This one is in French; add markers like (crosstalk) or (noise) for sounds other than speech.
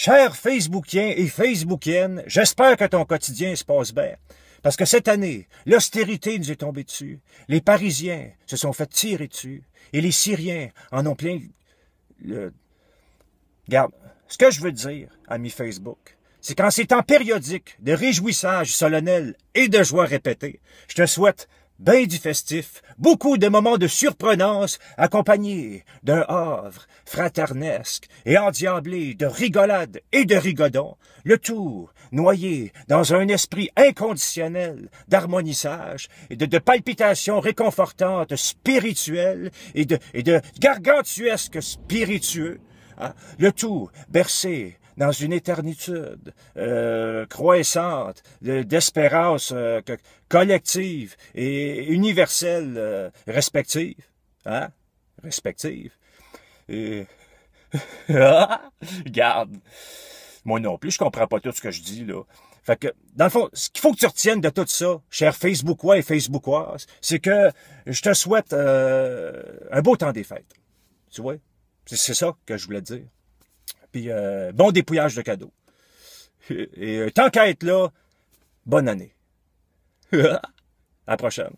Chers Facebookiens et Facebookiennes, j'espère que ton quotidien se passe bien. Parce que cette année, l'austérité nous est tombée dessus. Les Parisiens se sont fait tirer dessus. Et les Syriens en ont plein le... Garde, ce que je veux dire, ami Facebook, c'est qu'en ces temps périodiques de réjouissage solennel et de joie répétée, je te souhaite ben du festif, beaucoup de moments de surprenance, accompagnés d'un havre fraternesque et endiablé de rigolade et de rigodon, le tout noyé dans un esprit inconditionnel d'harmonissage et de, palpitations réconfortantes spirituelles et de, et de gargantuesques spiritueux, hein, le tout bercé dans une éternitude euh, croissante, d'espérance euh, collective et universelle euh, respective. Hein? Respective. Et... (laughs) Ah, regarde. Moi non plus, je comprends pas tout ce que je dis, là. Fait que, dans le fond, ce qu'il faut que tu retiennes de tout ça, cher Facebookois et Facebookoise, c'est que je te souhaite euh, un beau temps des fêtes. Tu vois? C'est ça que je voulais dire. Puis euh, bon dépouillage de cadeaux. (laughs) Et, et euh, tant qu'à être là, bonne année. (laughs) à la prochaine.